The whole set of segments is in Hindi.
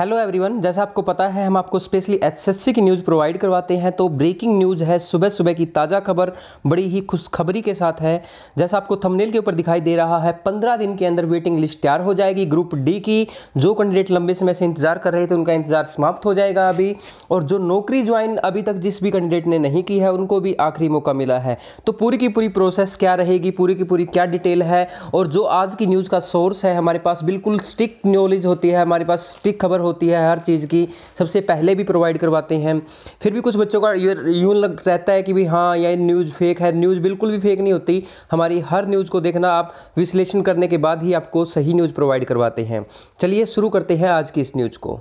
हेलो एवरीवन जैसा आपको पता है हम आपको स्पेशली एचएससी की न्यूज़ प्रोवाइड करवाते हैं तो ब्रेकिंग न्यूज़ है सुबह सुबह की ताज़ा खबर बड़ी ही खुशखबरी के साथ है जैसा आपको थंबनेल के ऊपर दिखाई दे रहा है पंद्रह दिन के अंदर वेटिंग लिस्ट तैयार हो जाएगी ग्रुप डी की जो कैंडिडेट लंबे समय से इंतजार कर रहे थे उनका इंतजार समाप्त हो जाएगा अभी और जो नौकरी ज्वाइन अभी तक जिस भी कैंडिडेट ने नहीं की है उनको भी आखिरी मौका मिला है तो पूरी की पूरी प्रोसेस क्या रहेगी पूरी की पूरी क्या डिटेल है और जो आज की न्यूज़ का सोर्स है हमारे पास बिल्कुल स्टिक नॉलेज होती है हमारे पास स्टिक खबर होती है हर चीज़ की सबसे पहले भी प्रोवाइड करवाते हैं फिर भी कुछ बच्चों का ये यूँ लग रहता है कि भाई हाँ यह न्यूज़ फेक है न्यूज़ बिल्कुल भी फेक नहीं होती हमारी हर न्यूज़ को देखना आप विश्लेषण करने के बाद ही आपको सही न्यूज़ प्रोवाइड करवाते हैं चलिए शुरू करते हैं आज की इस न्यूज़ को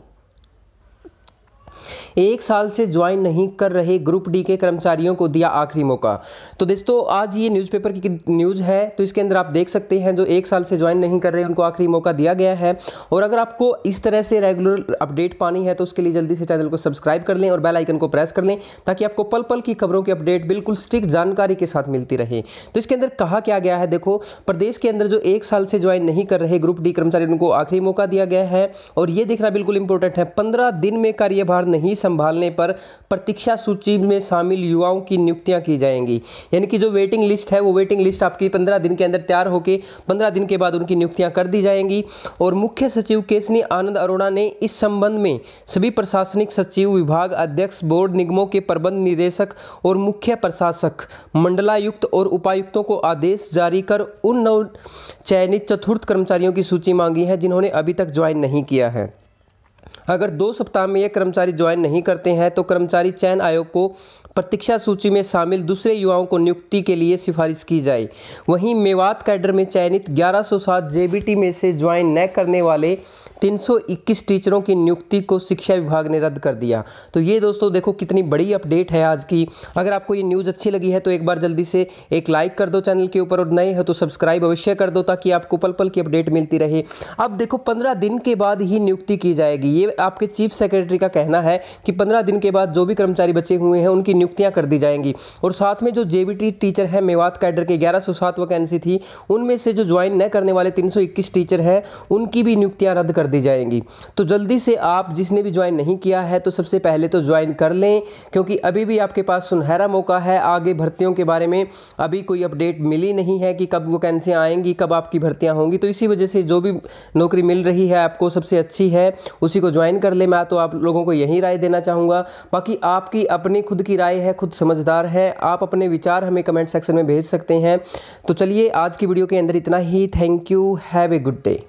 एक साल से ज्वाइन नहीं कर रहे ग्रुप डी के कर्मचारियों को दिया आखिरी मौका तो दोस्तों आज ये न्यूज़पेपर की न्यूज़ है तो इसके अंदर आप देख सकते हैं जो एक साल से ज्वाइन नहीं कर रहे उनको आखिरी मौका दिया गया है और अगर आपको इस तरह से रेगुलर अपडेट पानी है तो उसके लिए जल्दी से चैनल को सब्सक्राइब कर लें और बेलाइकन को प्रेस कर लें ताकि आपको पल पल की खबरों की अपडेट बिल्कुल स्टिक जानकारी के साथ मिलती रहे तो इसके अंदर कहा क्या गया है देखो प्रदेश के अंदर जो एक साल से ज्वाइन नहीं कर रहे ग्रुप डी कर्मचारी उनको आखिरी मौका दिया गया है और ये देखना बिल्कुल इंपॉर्टेंट है पंद्रह दिन में कार्यभार नहीं संभालने पर प्रतीक्षा सूची में शामिल युवाओं की नियुक्तियां की जाएंगी यानी कि जो वेटिंग लिस्ट है वो वेटिंग लिस्ट आपकी पंद्रह दिन के अंदर तैयार होकर पंद्रह दिन के बाद उनकी नियुक्तियां कर दी जाएंगी और मुख्य सचिव केसनी आनंद अरोड़ा ने इस संबंध में सभी प्रशासनिक सचिव विभाग अध्यक्ष बोर्ड निगमों के प्रबंध निदेशक और मुख्य प्रशासक मंडलायुक्त और उपायुक्तों को आदेश जारी कर उन नव चयनित चतुर्थ कर्मचारियों की सूची मांगी है जिन्होंने अभी तक ज्वाइन नहीं किया है अगर दो सप्ताह में यह कर्मचारी ज्वाइन नहीं करते हैं तो कर्मचारी चयन आयोग को प्रतीक्षा सूची में शामिल दूसरे युवाओं को नियुक्ति के लिए सिफारिश की जाए वहीं मेवात कैडर में चयनित 1107 जेबीटी में से ज्वाइन न करने वाले 321 टीचरों की नियुक्ति को शिक्षा विभाग ने रद्द कर दिया तो ये दोस्तों देखो कितनी बड़ी अपडेट है आज की अगर आपको ये न्यूज़ अच्छी लगी है तो एक बार जल्दी से एक लाइक कर दो चैनल के ऊपर और नए हो तो सब्सक्राइब अवश्य कर दो ताकि आपको पल पल की अपडेट मिलती रहे अब देखो पंद्रह दिन के बाद ही नियुक्ति की जाएगी ये आपके चीफ सेक्रेटरी का कहना है कि पंद्रह दिन के बाद जो भी कर्मचारी बचे हुए हैं उनकी नियुक्तियां कर दी जाएंगी और साथ में जो जे टीचर हैं मेवात कैडर के ग्यारह सौ सात वैकेंसी थी उनमें से जो ज्वाइन न करने वाले तीन सौ इक्कीस टीचर हैं उनकी भी नियुक्तियां रद्द कर दी जाएंगी तो जल्दी से आप जिसने भी ज्वाइन नहीं किया है तो सबसे पहले तो ज्वाइन कर लें क्योंकि अभी भी आपके पास सुनहरा मौका है आगे भर्तियों के बारे में अभी कोई अपडेट मिली नहीं है कि कब वैकेंसियाँ आएंगी कब आपकी भर्तियाँ होंगी तो इसी वजह से जो भी नौकरी मिल रही है आपको सबसे अच्छी है उसी को ज्वाइन ज्वाइन कर ले मैं तो आप लोगों को यही राय देना चाहूँगा बाकी आपकी अपनी खुद की राय है खुद समझदार है आप अपने विचार हमें कमेंट सेक्शन में भेज सकते हैं तो चलिए आज की वीडियो के अंदर इतना ही thank you have a good day